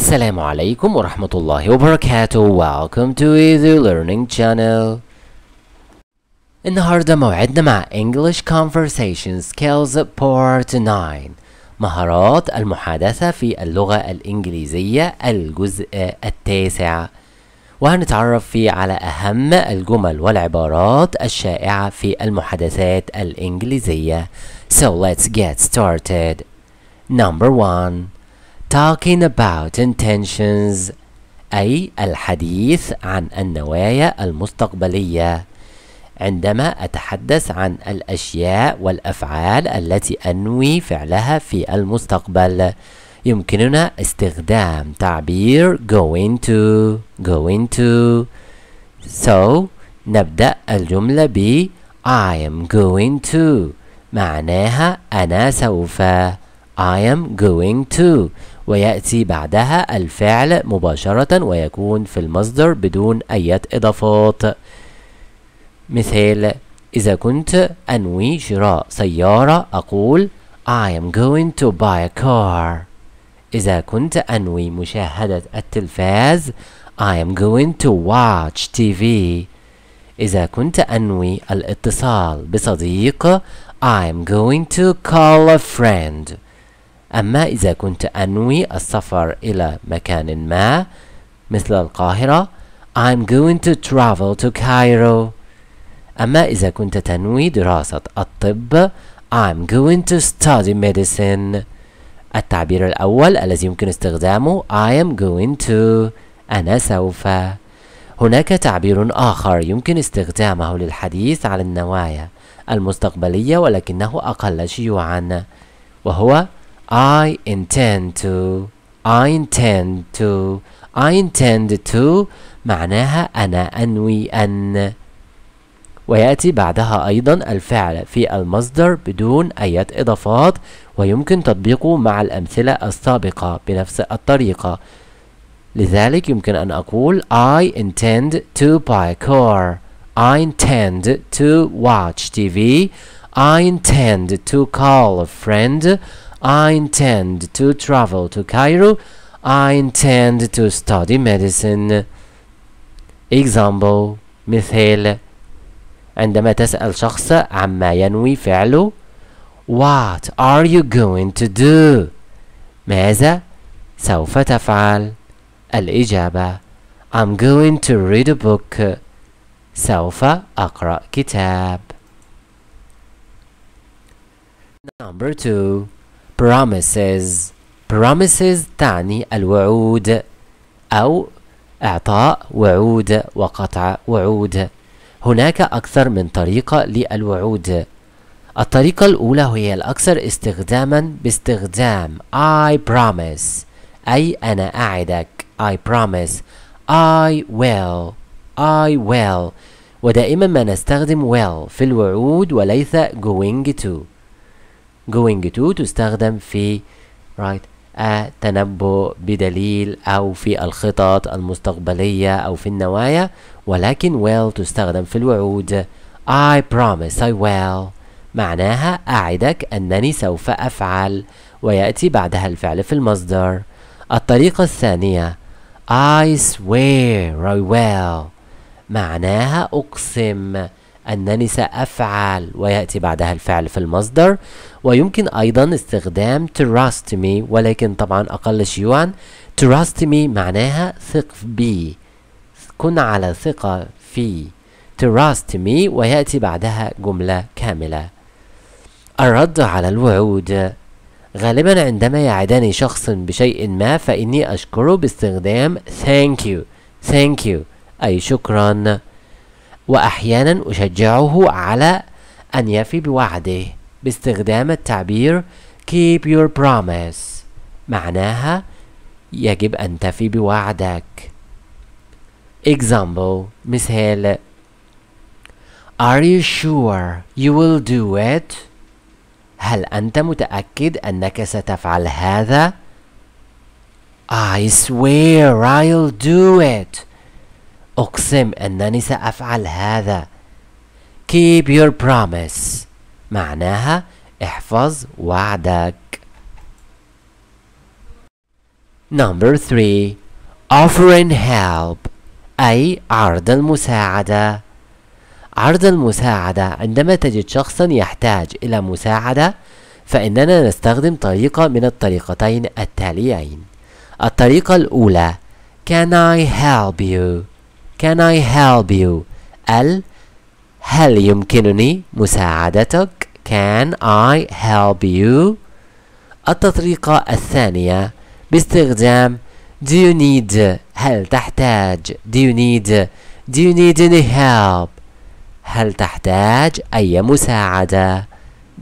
السلام عليكم ورحمة الله وبركاته Welcome to Easy Learning Channel النهاردة موعدنا مع English Conversation Skills Part 9 مهارات المحادثة في اللغة الإنجليزية الجزء التاسع وهنتعرف فيه على أهم الجمل والعبارات الشائعة في المحادثات الإنجليزية So let's get started Number 1 talking about intentions أي الحديث عن النوايا المستقبلية عندما أتحدث عن الأشياء والأفعال التي أنوي فعلها في المستقبل يمكننا استخدام تعبير going to going to so نبدأ الجملة ب I am going to معناها أنا سوف I am going to ويأتي بعدها الفعل مباشرة ويكون في المصدر بدون أي إضافات مثال إذا كنت أنوي شراء سيارة أقول I am going to buy a car إذا كنت أنوي مشاهدة التلفاز I am going to watch TV إذا كنت أنوي الاتصال بصديق I am going to call a friend أما إذا كنت أنوي السفر إلى مكان ما مثل القاهرة I'm going to travel to Cairo أما إذا كنت تنوي دراسة الطب I'm going to study medicine التعبير الأول الذي يمكن استخدامه I am going to أنا سوف هناك تعبير آخر يمكن استخدامه للحديث على النوايا المستقبلية ولكنه أقل شيوعا وهو I intend to I intend to I intend to معناها أنا أنوي أن ويأتي بعدها أيضا الفعل في المصدر بدون أي إضافات ويمكن تطبيقه مع الأمثلة السابقة بنفس الطريقة لذلك يمكن أن أقول I intend to buy a car I intend to watch TV I intend to call a friend I intend to travel to Cairo. I intend to study medicine. Example مثال عندما تسأل شخص عما ينوي فعله What are you going to do? ماذا سوف تفعل؟ الإجابة I'm going to read a book سوف أقرأ كتاب Number 2 promises promises تعني الوعود أو إعطاء وعود وقطع وعود هناك أكثر من طريقة للوعود الطريقة الأولى هي الأكثر استخداما باستخدام I promise أي أنا أعدك I promise I will I will ودائما ما نستخدم will في الوعود وليس going to going to تستخدم في right التنبؤ آه، بدليل أو في الخطط المستقبلية أو في النوايا ولكن will تستخدم في الوعود I promise I will معناها أعدك أنني سوف أفعل ويأتي بعدها الفعل في المصدر الطريقة الثانية I swear I will معناها أقسم أنني سأفعل ويأتي بعدها الفعل في المصدر ويمكن أيضا استخدام trust me ولكن طبعا أقل شيوعا trust me معناها ثق بي كن على ثقة في trust me ويأتي بعدها جملة كاملة الرد على الوعود غالبا عندما يعدني شخص بشيء ما فإني أشكره باستخدام thank you thank you أي شكرا وأحيانا أشجعه على أن يفي بوعده باستخدام التعبير keep your promise معناها يجب أن تفي بوعدك example مثال Are you sure you will do it? هل أنت متأكد أنك ستفعل هذا؟ I swear I'll do it. أقسم أنني سأفعل هذا. Keep your promise. معناها احفظ وعدك. Number 3 Offering help أي عرض المساعدة عرض المساعدة عندما تجد شخصا يحتاج إلى مساعدة فإننا نستخدم طريقة من الطريقتين التاليين الطريقة الأولى Can I help you؟ Can I help you ال هل يمكنني مساعدتك Can I help you التطريقة الثانية باستخدام Do you need هل تحتاج Do you need Do you need any help هل تحتاج أي مساعدة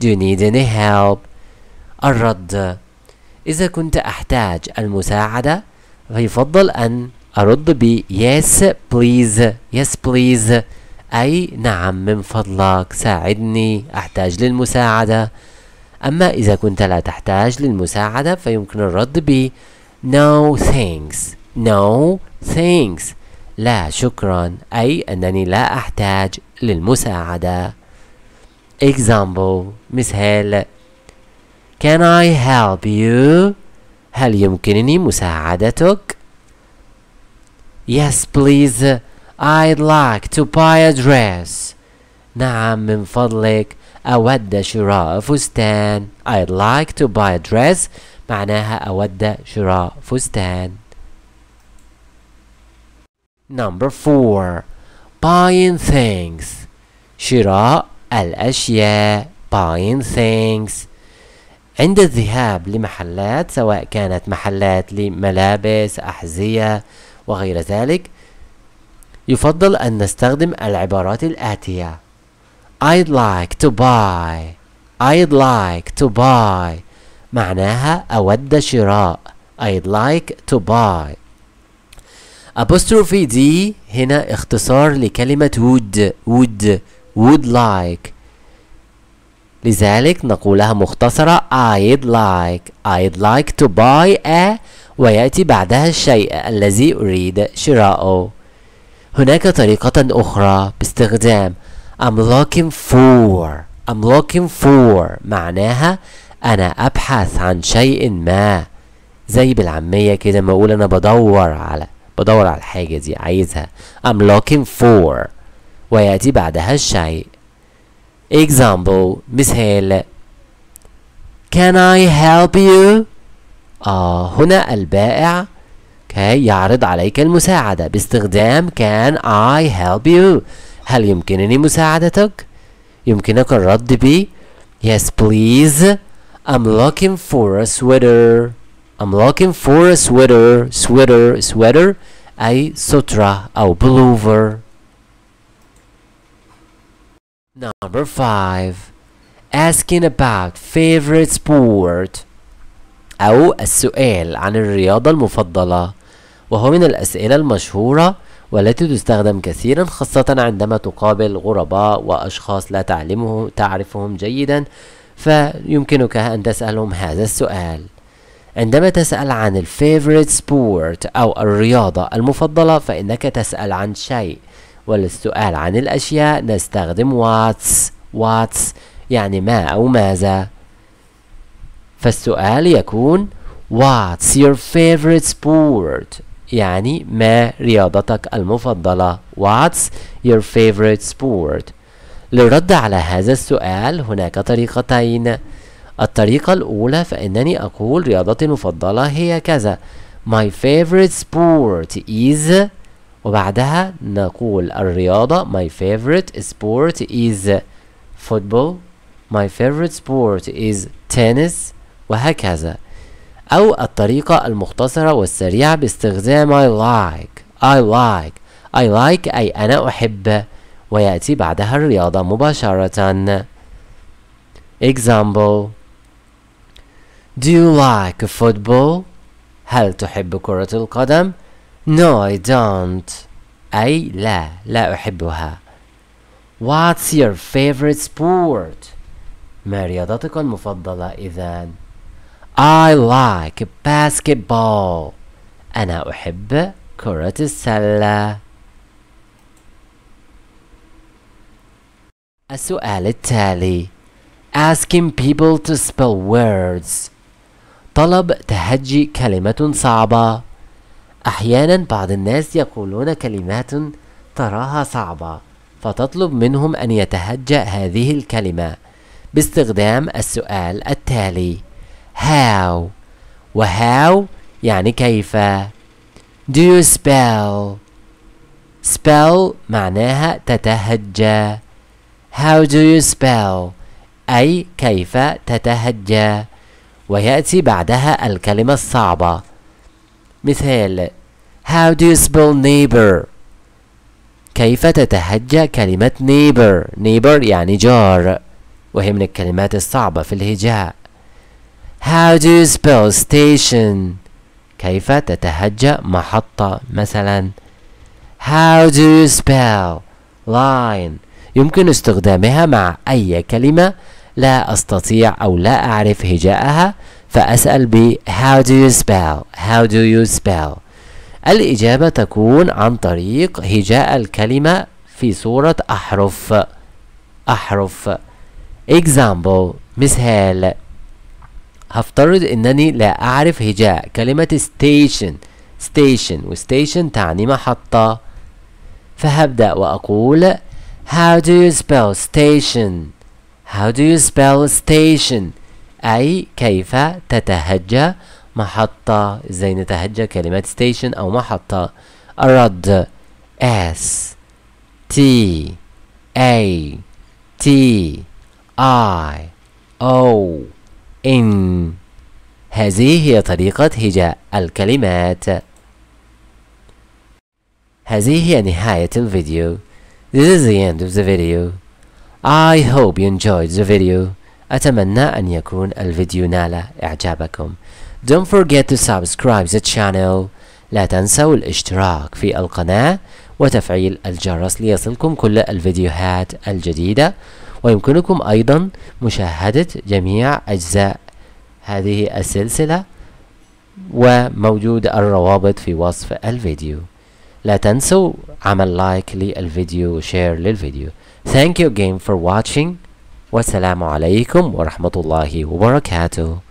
Do you need any help الرد إذا كنت أحتاج المساعدة فيفضل أن أرد ب yes please yes please أي نعم من فضلك ساعدني أحتاج للمساعدة أما إذا كنت لا تحتاج للمساعدة فيمكن الرد ب no thanks no thanks لا شكرا أي أنني لا أحتاج للمساعدة example مثال Can I help you؟ هل يمكنني مساعدتك؟ Yes, please. I'd like to buy a dress. نعم من فضلك أود شراء فستان. I'd like to buy a dress. معناها أود شراء فستان. Number four. Buying things. شراء الأشياء. Buying things. عند الذهاب لمحلات سواء كانت محلات لملابس أحذية وغير ذلك يفضل أن نستخدم العبارات الآتية I'd like to buy I'd like to buy معناها أود شراء I'd like to buy apostrophe D هنا اختصار لكلمة would would would like لذلك نقولها مختصرة I'd like I'd like to buy a ويأتي بعدها الشيء الذي أريد شراءه هناك طريقة أخرى باستخدام I'm looking for I'm looking for معناها أنا أبحث عن شيء ما زي بالعامية كده ما أقول أنا بدور على بدور على الحاجة دي عايزها I'm looking for ويأتي بعدها الشيء example مثال Can I help you? آه هنا البائع كي يعرض عليك المساعدة باستخدام can I help you هل يمكنني مساعدتك؟ يمكنك الرد ب Yes please I'm looking for a sweater I'm looking for a sweater sweater sweater أي سترة أو بلوفر Number 5 Asking about favorite sport أو السؤال عن الرياضة المفضلة وهو من الأسئلة المشهورة والتي تستخدم كثيرا خاصة عندما تقابل غرباء وأشخاص لا تعلمه تعرفهم جيدا فيمكنك أن تسألهم هذا السؤال عندما تسأل عن الفيفوريت سبورت أو الرياضة المفضلة فإنك تسأل عن شيء وللسؤال عن الأشياء نستخدم واتس واتس يعني ما أو ماذا فالسؤال يكون What's your favorite sport؟ يعني ما رياضتك المفضلة What's your favorite sport؟ للرد على هذا السؤال هناك طريقتين الطريقة الأولى فإنني أقول رياضتي المفضلة هي كذا My favorite sport is وبعدها نقول الرياضة My favorite sport is football My favorite sport is tennis وهكذا أو الطريقة المختصرة والسريعة باستخدام I like I like I like أي أنا أحب ويأتي بعدها الرياضة مباشرة Example Do you like football? هل تحب كرة القدم؟ No I don't أي لا لا أحبها What's your favorite sport؟ ما رياضتك المفضلة إذا؟ I like basketball أنا أحب كرة السلة السؤال التالي Asking people to spell words طلب تهجي كلمة صعبة أحيانا بعض الناس يقولون كلمات تراها صعبة فتطلب منهم أن يتهجأ هذه الكلمة باستخدام السؤال التالي how وهاو يعني كيف Do you spell spell معناها تتهجى How do you spell أي كيف تتهجى ويأتي بعدها الكلمة الصعبة مثال How do you spell neighbor كيف تتهجى كلمة neighbor neighbor يعني جار وهي من الكلمات الصعبة في الهجاء How do you spell station كيف تتهجأ محطة مثلا How do you spell line يمكن استخدامها مع أي كلمة لا أستطيع أو لا أعرف هجاءها فأسأل ب How do you spell How do you spell الإجابة تكون عن طريق هجاء الكلمة في صورة أحرف أحرف Example مثال هفترض انني لا اعرف هجاء كلمة ستيشن ستيشن وستيشن تعني محطة فهبدأ وأقول How do you spell station? How do you spell station? أي كيف تتهجى محطة إزاي نتهجى كلمة station أو محطة الرد S T A T I O إن هذه هي طريقة هجاء الكلمات هذه هي نهاية الفيديو This is the end of the video I hope you enjoyed the video أتمنى أن يكون الفيديو نال إعجابكم Don't forget to subscribe the channel لا تنسوا الاشتراك في القناة وتفعيل الجرس ليصلكم كل الفيديوهات الجديدة ويمكنكم أيضا مشاهدة جميع أجزاء هذه السلسلة وموجود الروابط في وصف الفيديو لا تنسوا عمل لايك للفيديو وشير للفيديو Thank you again for watching والسلام عليكم ورحمة الله وبركاته